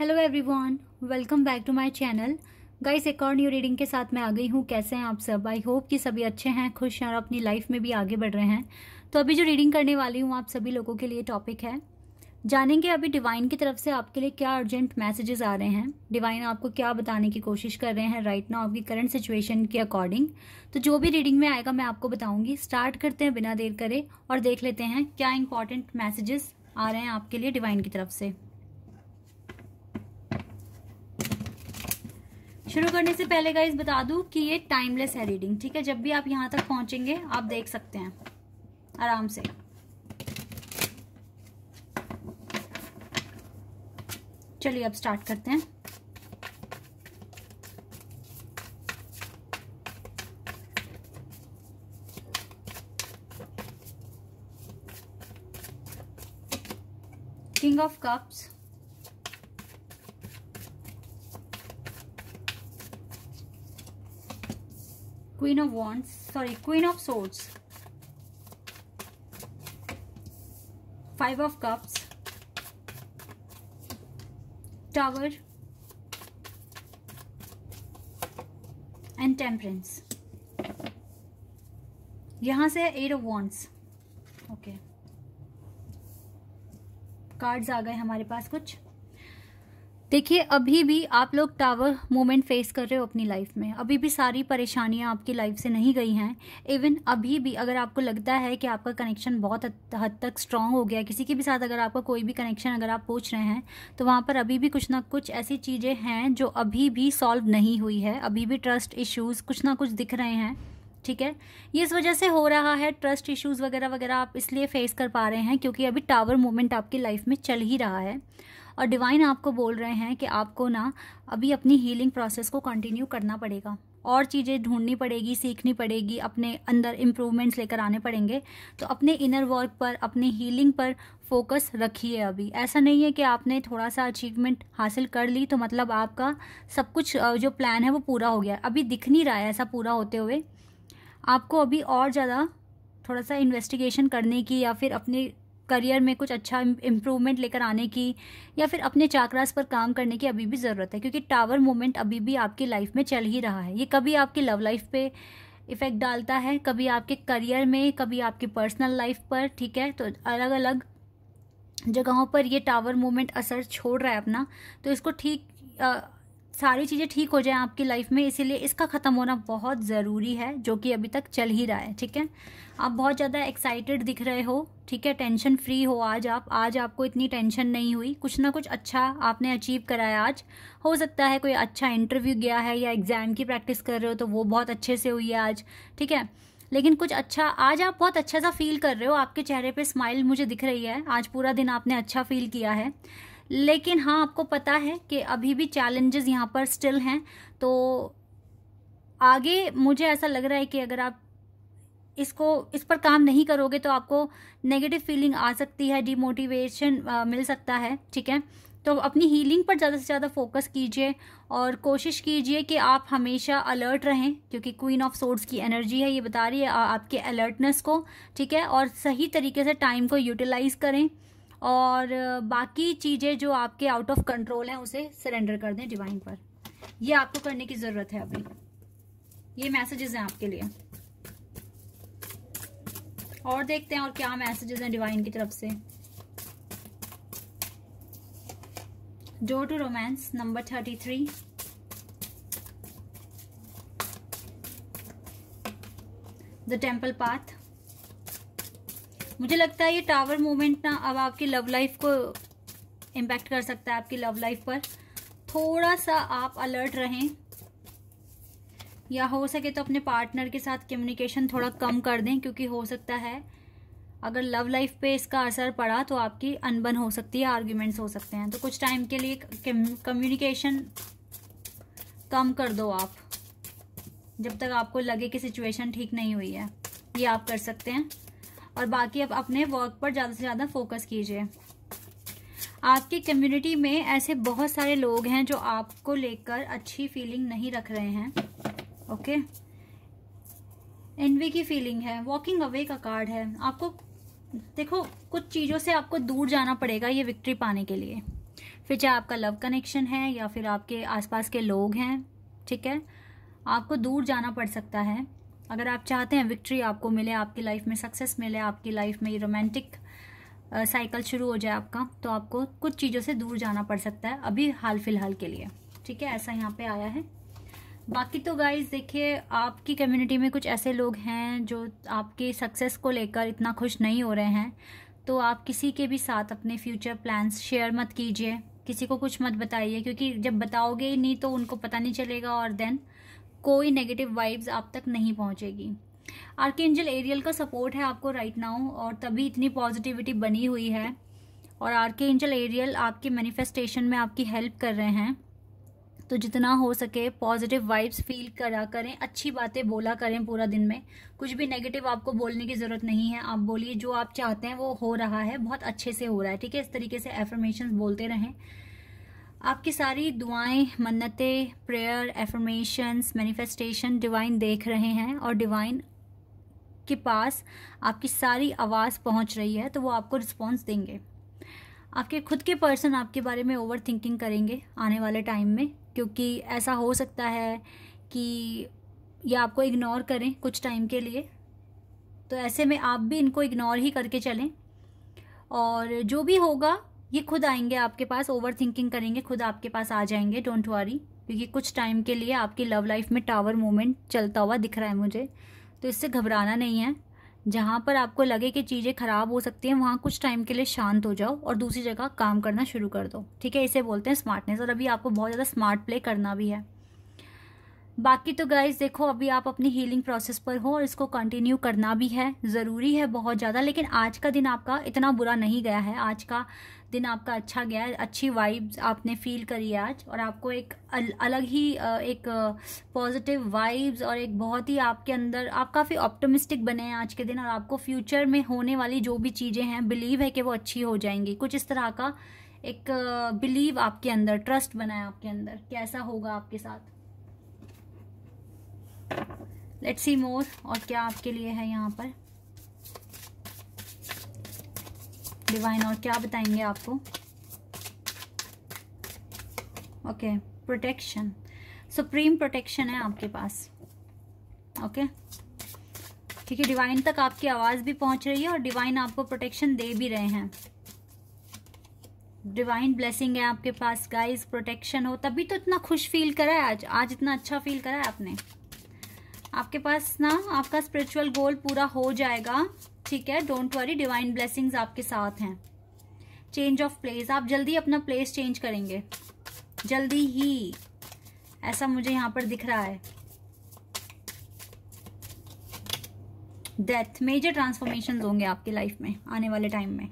Hello everyone welcome back to my channel guys एक और new reading के साथ मैं आ गई हूँ कैसे हैं आप सब आई होप कि सभी अच्छे हैं खुश हैं और अपनी लाइफ में भी आगे बढ़ रहे हैं तो अभी जो रीडिंग करने वाली हूँ आप सभी लोगों के लिए टॉपिक है जानेंगे अभी डिवाइन की तरफ से आपके लिए क्या अर्जेंट मैसेजेस आ रहे हैं डिवाइन आपको क्या बताने की कोशिश कर रहे हैं राइट नाउ आपकी करंट सिचुएशन के अकॉर्डिंग तो जो भी रीडिंग में आएगा मैं आपको बताऊंगी स्टार्ट करते हैं बिना देर करे और देख लेते हैं क्या इंपॉर्टेंट मैसेजेस आ रहे हैं आपके लिए डिवाइन की तरफ से शुरू करने से पहले गाइज बता दूं कि ये टाइमलेस है रीडिंग ठीक है जब भी आप यहां तक पहुंचेंगे आप देख सकते हैं आराम से चलिए अब स्टार्ट करते हैं king of cups queen of wands sorry queen of swords five of cups tower and temperance यहां से eight of wands okay cards आ गए हमारे पास कुछ देखिए अभी भी आप लोग टावर मोमेंट फेस कर रहे हो अपनी लाइफ में अभी भी सारी परेशानियां आपकी लाइफ से नहीं गई हैं इवन अभी भी अगर आपको लगता है कि आपका कनेक्शन बहुत हद तक स्ट्रांग हो गया किसी के भी साथ अगर आपका कोई भी कनेक्शन अगर आप पूछ रहे हैं तो वहाँ पर अभी भी कुछ ना कुछ ऐसी चीज़ें हैं जो अभी भी सॉल्व नहीं हुई है अभी भी ट्रस्ट इश्यूज़ कुछ ना कुछ दिख रहे हैं ठीक है ये इस वजह से हो रहा है ट्रस्ट इश्यूज़ वगैरह वगैरह आप इसलिए फेस कर पा रहे हैं क्योंकि अभी टावर मोमेंट आपकी लाइफ में चल ही रहा है और डिवाइन आपको बोल रहे हैं कि आपको ना अभी अपनी हीलिंग प्रोसेस को कंटिन्यू करना पड़ेगा और चीज़ें ढूंढनी पड़ेगी सीखनी पड़ेगी अपने अंदर इम्प्रूवमेंट्स लेकर आने पड़ेंगे तो अपने इनर वर्क पर अपने हीलिंग पर फोकस रखिए अभी ऐसा नहीं है कि आपने थोड़ा सा अचीवमेंट हासिल कर ली तो मतलब आपका सब कुछ जो प्लान है वो पूरा हो गया अभी दिख नहीं रहा है ऐसा पूरा होते हुए आपको अभी और ज़्यादा थोड़ा सा इन्वेस्टिगेशन करने की या फिर अपने करियर में कुछ अच्छा इम्प्रूवमेंट लेकर आने की या फिर अपने चाकरास पर काम करने की अभी भी ज़रूरत है क्योंकि टावर मोमेंट अभी भी आपकी लाइफ में चल ही रहा है ये कभी आपकी लव लाइफ पे इफ़ेक्ट डालता है कभी आपके करियर में कभी आपकी पर्सनल लाइफ पर ठीक है तो अलग अलग जगहों पर ये टावर मोमेंट असर छोड़ रहा है अपना तो इसको ठीक सारी चीज़ें ठीक हो जाए आपकी लाइफ में इसीलिए इसका ख़त्म होना बहुत ज़रूरी है जो कि अभी तक चल ही रहा है ठीक है आप बहुत ज़्यादा एक्साइटेड दिख रहे हो ठीक है टेंशन फ्री हो आज आप आज आपको इतनी टेंशन नहीं हुई कुछ ना कुछ अच्छा आपने अचीव कराया आज हो सकता है कोई अच्छा इंटरव्यू गया है या एग्ज़ाम की प्रैक्टिस कर रहे हो तो वो बहुत अच्छे से हुई है आज ठीक है लेकिन कुछ अच्छा आज आप बहुत अच्छा सा फील कर रहे हो आपके चेहरे पे स्माइल मुझे दिख रही है आज पूरा दिन आपने अच्छा फील किया है लेकिन हाँ आपको पता है कि अभी भी चैलेंजेस यहाँ पर स्टिल हैं तो आगे मुझे ऐसा लग रहा है कि अगर आप इसको इस पर काम नहीं करोगे तो आपको नेगेटिव फीलिंग आ सकती है डिमोटिवेशन मिल सकता है ठीक है तो अपनी हीलिंग पर ज़्यादा से ज़्यादा फोकस कीजिए और कोशिश कीजिए कि आप हमेशा अलर्ट रहें क्योंकि क्वीन ऑफ सोर्ड्स की एनर्जी है ये बता रही है आपके अलर्टनेस को ठीक है और सही तरीके से टाइम को यूटिलाइज़ करें और बाकी चीज़ें जो आपके आउट ऑफ कंट्रोल हैं उसे सरेंडर कर दें डिवाइन पर ये आपको करने की ज़रूरत है अभी ये मैसेजेस हैं आपके लिए और देखते हैं और क्या मैसेजेस हैं डिवाइन की तरफ से door to romance number thirty three the temple path मुझे लगता है ये टावर मोमेंट ना अब आपकी लव लाइफ को इम्पैक्ट कर सकता है आपकी लव लाइफ पर थोड़ा सा आप अलर्ट रहें या हो सके तो अपने पार्टनर के साथ कम्युनिकेशन थोड़ा कम कर दें क्योंकि हो सकता है अगर लव लाइफ पे इसका असर पड़ा तो आपकी अनबन हो सकती है आर्ग्यूमेंट्स हो सकते हैं तो कुछ टाइम के लिए कम्युनिकेशन कम कर दो आप जब तक आपको लगे कि सिचुएशन ठीक नहीं हुई है ये आप कर सकते हैं और बाकी आप अपने वर्क पर ज़्यादा से ज़्यादा फोकस कीजिए आपकी कम्युनिटी में ऐसे बहुत सारे लोग हैं जो आपको लेकर अच्छी फीलिंग नहीं रख रहे हैं ओके एनवी की फीलिंग है वॉकिंग अवे का कार्ड है आपको देखो कुछ चीज़ों से आपको दूर जाना पड़ेगा ये विक्ट्री पाने के लिए फिर चाहे आपका लव कनेक्शन है या फिर आपके आसपास के लोग हैं ठीक है आपको दूर जाना पड़ सकता है अगर आप चाहते हैं विक्ट्री आपको मिले आपकी लाइफ में सक्सेस मिले आपकी लाइफ में रोमांटिक साइकिल शुरू हो जाए आपका तो आपको कुछ चीज़ों से दूर जाना पड़ सकता है अभी हाल फिलहाल के लिए ठीक है ऐसा यहाँ पे आया है बाकी तो गाइज देखिए आपकी कम्युनिटी में कुछ ऐसे लोग हैं जो आपके सक्सेस को लेकर इतना खुश नहीं हो रहे हैं तो आप किसी के भी साथ अपने फ्यूचर प्लान्स शेयर मत कीजिए किसी को कुछ मत बताइए क्योंकि जब बताओगे ही नहीं तो उनको पता नहीं चलेगा और देन कोई नेगेटिव वाइब्स आप तक नहीं पहुंचेगी एंजल एरियल का सपोर्ट है आपको राइट नाउ और तभी इतनी पॉजिटिविटी बनी हुई है और एंजल एरियल आपके मैनिफेस्टेशन में आपकी हेल्प कर रहे हैं तो जितना हो सके पॉजिटिव वाइब्स फील करा करें अच्छी बातें बोला करें पूरा दिन में कुछ भी नेगेटिव आपको बोलने की ज़रूरत नहीं है आप बोलिए जो आप चाहते हैं वो हो रहा है बहुत अच्छे से हो रहा है ठीक है इस तरीके से एफर्मेशन बोलते रहें आपकी सारी दुआएं मन्नतें प्रेयर एफर्मेशंस मैनिफेस्टेशन डिवाइन देख रहे हैं और डिवाइन के पास आपकी सारी आवाज़ पहुंच रही है तो वो आपको रिस्पॉन्स देंगे आपके खुद के पर्सन आपके बारे में ओवर थिंकिंग करेंगे आने वाले टाइम में क्योंकि ऐसा हो सकता है कि या आपको इग्नोर करें कुछ टाइम के लिए तो ऐसे में आप भी इनको इग्नोर ही करके चलें और जो भी होगा ये खुद आएंगे आपके पास ओवर थिंकिंग करेंगे खुद आपके पास आ जाएंगे डोंट वरी क्योंकि कुछ टाइम के लिए आपकी लव लाइफ में टावर मूवमेंट चलता हुआ दिख रहा है मुझे तो इससे घबराना नहीं है जहाँ पर आपको लगे कि चीज़ें खराब हो सकती हैं वहाँ कुछ टाइम के लिए शांत हो जाओ और दूसरी जगह काम करना शुरू कर दो ठीक है इसे बोलते हैं स्मार्टनेस और अभी आपको बहुत ज़्यादा स्मार्ट प्ले करना भी है बाकी तो गाइज देखो अभी आप अपनी हीलिंग प्रोसेस पर हो और इसको कंटिन्यू करना भी है ज़रूरी है बहुत ज़्यादा लेकिन आज का दिन आपका इतना बुरा नहीं गया है आज का दिन आपका अच्छा गया अच्छी वाइब्स आपने फील करी आज और आपको एक अल, अलग ही एक पॉजिटिव वाइब्स और एक बहुत ही आपके अंदर आप काफ़ी ऑप्टोमिस्टिक बने हैं आज के दिन और आपको फ्यूचर में होने वाली जो भी चीज़ें हैं बिलीव है कि वो अच्छी हो जाएंगी कुछ इस तरह का एक बिलीव आपके अंदर ट्रस्ट बना है आपके अंदर कैसा होगा आपके साथ लेट्स सी मोर और क्या आपके लिए है यहाँ पर डिवाइन और क्या बताएंगे आपको ओके प्रोटेक्शन सुप्रीम प्रोटेक्शन है आपके पास ओके okay? ठीक है डिवाइन तक आपकी आवाज़ भी पहुंच रही है और डिवाइन आपको प्रोटेक्शन दे भी रहे हैं डिवाइन ब्लेसिंग है आपके पास गाइस प्रोटेक्शन हो तभी तो इतना खुश फील करा है आज आज इतना अच्छा फील करा है आपने आपके पास ना आपका स्पिरिचुअल गोल पूरा हो जाएगा ठीक है डोंट वरी डिवाइन ब्लेसिंग्स आपके साथ हैं चेंज ऑफ प्लेस आप जल्दी अपना प्लेस चेंज करेंगे जल्दी ही ऐसा मुझे यहां पर दिख रहा है डेथ मेजर ट्रांसफॉर्मेशन होंगे आपकी लाइफ में आने वाले टाइम में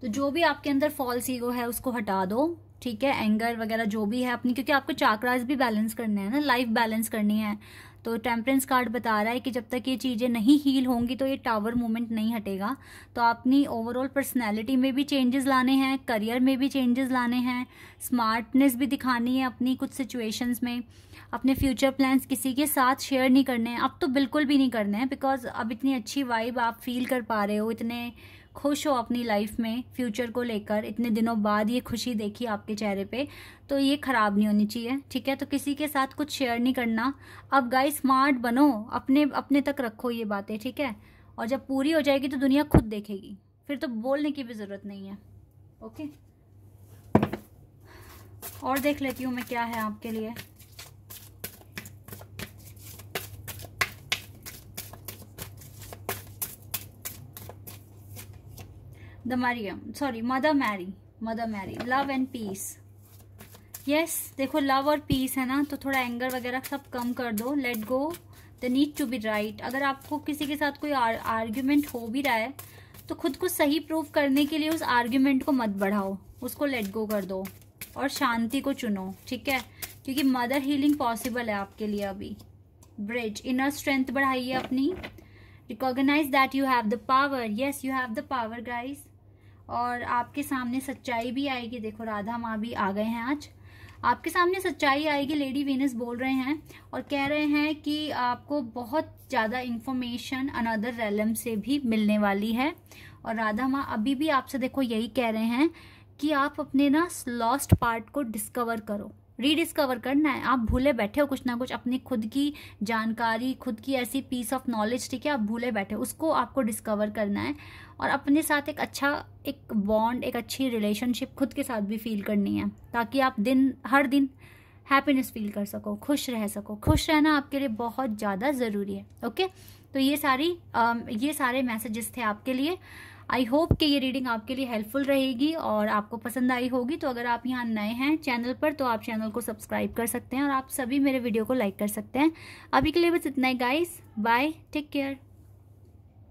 तो जो भी आपके अंदर फॉल्स ईगो है उसको हटा दो ठीक है एंगर वगैरह जो भी है अपनी क्योंकि आपको चाकराज भी बैलेंस करने हैं ना लाइफ बैलेंस करनी है तो टेम्परेंस कार्ड बता रहा है कि जब तक ये चीज़ें नहीं हील होंगी तो ये टावर मूवमेंट नहीं हटेगा तो अपनी ओवरऑल पर्सनैलिटी में भी चेंजेस लाने हैं करियर में भी चेंजेस लाने हैं स्मार्टनेस भी दिखानी है अपनी कुछ सिचुएशंस में अपने फ्यूचर प्लान्स किसी के साथ शेयर नहीं करने हैं अब तो बिल्कुल भी नहीं करने हैं बिकॉज अब इतनी अच्छी वाइब आप फील कर पा रहे हो इतने खुश हो अपनी लाइफ में फ्यूचर को लेकर इतने दिनों बाद ये खुशी देखी आपके चेहरे पे तो ये ख़राब नहीं होनी चाहिए ठीक है तो किसी के साथ कुछ शेयर नहीं करना अब गाय स्मार्ट बनो अपने अपने तक रखो ये बातें ठीक है और जब पूरी हो जाएगी तो दुनिया खुद देखेगी फिर तो बोलने की भी ज़रूरत नहीं है ओके और देख लेती हूँ मैं क्या है आपके लिए the Maryam, sorry, Mother Mary, Mother Mary, love and peace. Yes yes, देखो लव और पीस है ना तो थोड़ा एंगर वगैरह सब कम कर दो let go the need to be right अगर आपको किसी के साथ कोई आर्ग्यूमेंट हो भी रहा है तो खुद को सही प्रूव करने के लिए उस आर्ग्यूमेंट को मत बढ़ाओ उसको लेट गो कर दो और शांति को चुनो ठीक है क्योंकि मदर हीलिंग पॉसिबल है आपके लिए अभी ब्रिज इनर स्ट्रेंथ बढ़ाइए अपनी recognise that you have the power yes you have the power guys और आपके सामने सच्चाई भी आएगी देखो राधा माँ भी आ गए हैं आज आपके सामने सच्चाई आएगी लेडी वीनस बोल रहे हैं और कह रहे हैं कि आपको बहुत ज़्यादा इन्फॉर्मेशन अनदर रैलम से भी मिलने वाली है और राधा माँ अभी भी आपसे देखो यही कह रहे हैं कि आप अपने ना लॉस्ट पार्ट को डिस्कवर करो रीडिस्कवर करना है आप भूले बैठे हो कुछ ना कुछ अपनी खुद की जानकारी खुद की ऐसी पीस ऑफ नॉलेज ठीक है आप भूले बैठे हो उसको आपको डिस्कवर करना है और अपने साथ एक अच्छा एक बॉन्ड एक अच्छी रिलेशनशिप खुद के साथ भी फील करनी है ताकि आप दिन हर दिन हैप्पीनेस फील कर सको खुश रह सको खुश रहना आपके लिए बहुत ज़्यादा ज़रूरी है ओके तो ये सारी आ, ये सारे मैसेजेस थे आपके लिए आई होप कि ये रीडिंग आपके लिए हेल्पफुल रहेगी और आपको पसंद आई होगी तो अगर आप यहाँ नए हैं चैनल पर तो आप चैनल को सब्सक्राइब कर सकते हैं और आप सभी मेरे वीडियो को लाइक कर सकते हैं अभी के लिए बस इतना ही गाइस बाय टेक केयर